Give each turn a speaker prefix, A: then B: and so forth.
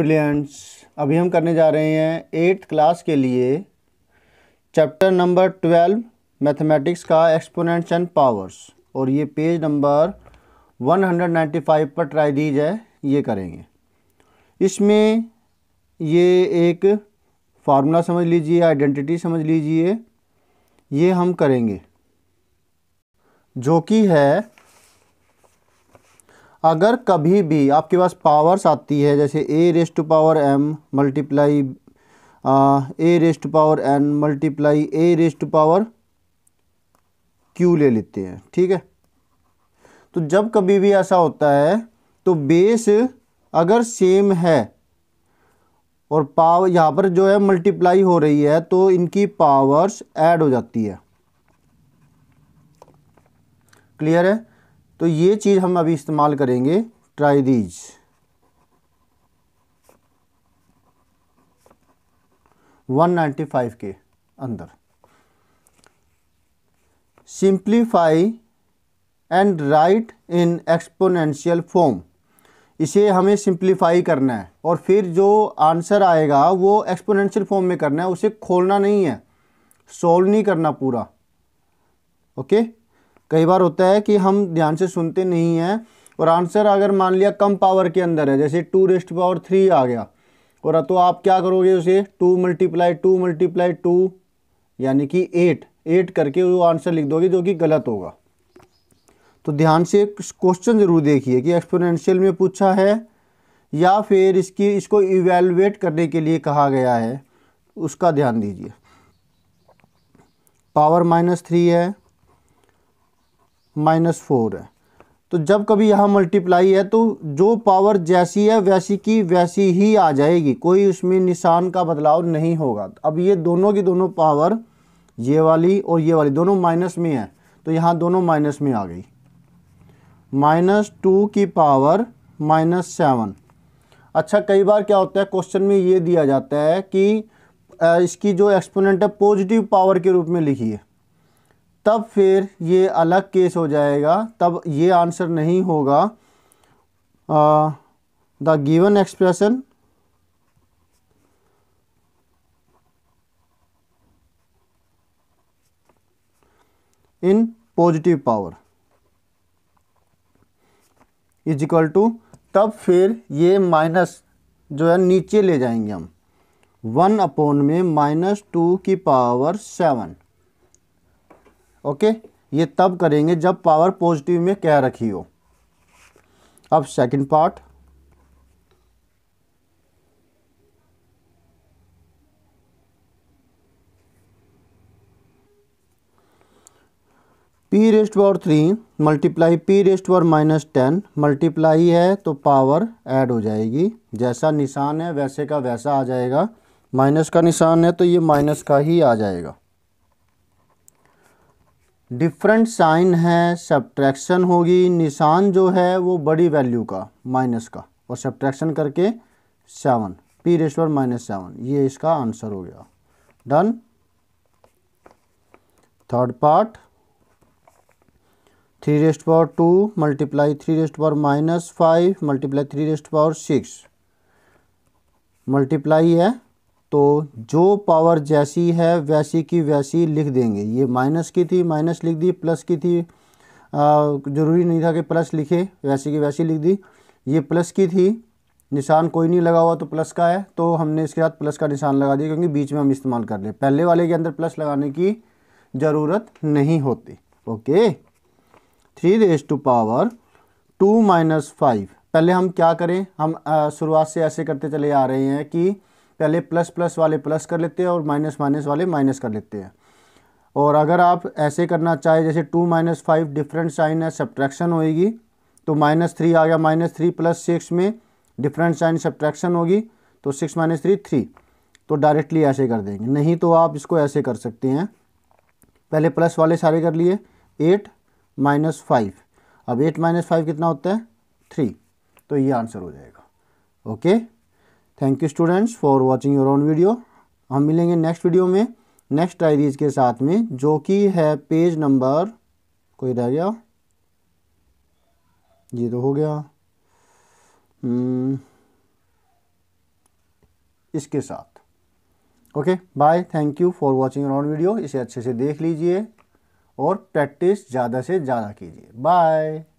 A: Brilliants अभी हम करने जा रहे हैं एट्थ क्लास के लिए चैप्टर नंबर ट्वेल्व मैथमेटिक्स का एक्सपोनेंट्स एंड पावर्स और ये page number one hundred ninety five पर ट्राई दी जाए ये करेंगे इसमें ये एक फार्मूला समझ लीजिए आइडेंटिटी समझ लीजिए ये हम करेंगे जो कि है अगर कभी भी आपके पास पावर्स आती है जैसे a raised to power m multiply a raised to power n multiply a raised to power q ले लेते हैं ठीक है तो जब कभी भी ऐसा होता है तो बेस अगर सेम है और पावर यहाँ पर जो है मल्टीप्लाई हो रही है तो इनकी पावर्स ऐड हो जाती है क्लियर है तो ये चीज़ हम अभी इस्तेमाल करेंगे try these one ninety five के अंदर simplify and write in exponential form इसे हमें सिंप्लीफाई करना है और फिर जो आंसर आएगा वो एक्सपोनेंशियल फॉर्म में करना है उसे खोलना नहीं है सॉल्व नहीं करना पूरा ओके okay? कई बार होता है कि हम ध्यान से सुनते नहीं हैं और आंसर अगर मान लिया कम पावर के अंदर है जैसे टू रेस्ट पावर थ्री आ गया और तो आप क्या करोगे उसे two multiply two multiply two यानी कि एट एट करके वो आंसर लिख दोगे जो कि गलत होगा तो ध्यान से क्वेश्चन ज़रूर देखिए कि एक्सपोनेंशियल में पूछा है या फिर इसकी इसको इवेलुएट करने के लिए कहा गया है उसका ध्यान दीजिए पावर माइनस थ्री है माइनस फोर है तो जब कभी यहाँ मल्टीप्लाई है तो जो पावर जैसी है वैसी की वैसी ही आ जाएगी कोई उसमें निशान का बदलाव नहीं होगा अब ये दोनों की दोनों पावर ये वाली और ये वाली दोनों माइनस में है तो यहाँ दोनों माइनस में आ गई माइनस टू की पावर माइनस सेवन अच्छा कई बार क्या होता है क्वेश्चन में ये दिया जाता है कि इसकी जो एक्सपोनेंट है पॉजिटिव पावर के रूप में लिखी है तब फिर ये अलग केस हो जाएगा तब ये आंसर नहीं होगा the given expression in positive power is equal to तब फिर ये माइनस जो है नीचे ले जाएंगे हम वन अपोन में माइनस टू की पावर सेवन ओके ये तब करेंगे जब पावर पॉजिटिव में क्या रखी हो अब second part p raised power three multiply p raised power minus ten multiply है तो पावर ऐड हो जाएगी जैसा निशान है वैसे का वैसा आ जाएगा माइनस का निशान है तो ये माइनस का ही आ जाएगा डिफरेंट साइन है सब्ट्रैक्शन होगी निशान जो है वो बड़ी वैल्यू का माइनस का और सब्ट्रैक्शन करके seven p raised minus seven ये इसका आंसर हो गया done third part three raised power two multiply three raised power minus five multiply three raised power six multiply है तो जो पावर जैसी है वैसी की वैसी लिख देंगे ये माइनस की थी माइनस लिख दी प्लस की थी ज़रूरी नहीं था कि प्लस लिखे वैसी की वैसी लिख दी ये प्लस की थी निशान कोई नहीं लगा हुआ तो प्लस का है तो हमने इसके साथ प्लस का निशान लगा दिया क्योंकि बीच में हम इस्तेमाल कर रहे पहले वाले के अंदर प्लस लगाने की ज़रूरत नहीं होती okay three raise to power two minus five पहले हम क्या करें हम शुरुआत से ऐसे करते चले आ रहे हैं कि पहले प्लस प्लस वाले प्लस कर लेते हैं और माइनस माइनस वाले माइनस कर लेते हैं और अगर आप ऐसे करना चाहें जैसे two minus five different sign है सब्ट्रैक्शन होएगी तो माइनस थ्री आ गया माइनस थ्री प्लस सिक्स में डिफरेंट साइन सब्ट्रैक्शन होगी तो सिक्स माइनस थ्री थ्री तो डायरेक्टली ऐसे कर देंगे नहीं तो आप इसको ऐसे कर सकते हैं पहले प्लस वाले सारे कर लिए एट माइनस फाइव अब एट माइनस फाइव कितना होता है थ्री तो ये आंसर हो जाएगा okay thank you students for watching your own video हम मिलेंगे नेक्स्ट वीडियो में नेक्स्ट डायरीज के साथ में जो कि है पेज नंबर कोई रह गया ये तो हो गया हम्म, इसके साथ okay bye thank you for watching own video इसे अच्छे से देख लीजिए और प्रैक्टिस ज़्यादा से ज़्यादा कीजिए बाय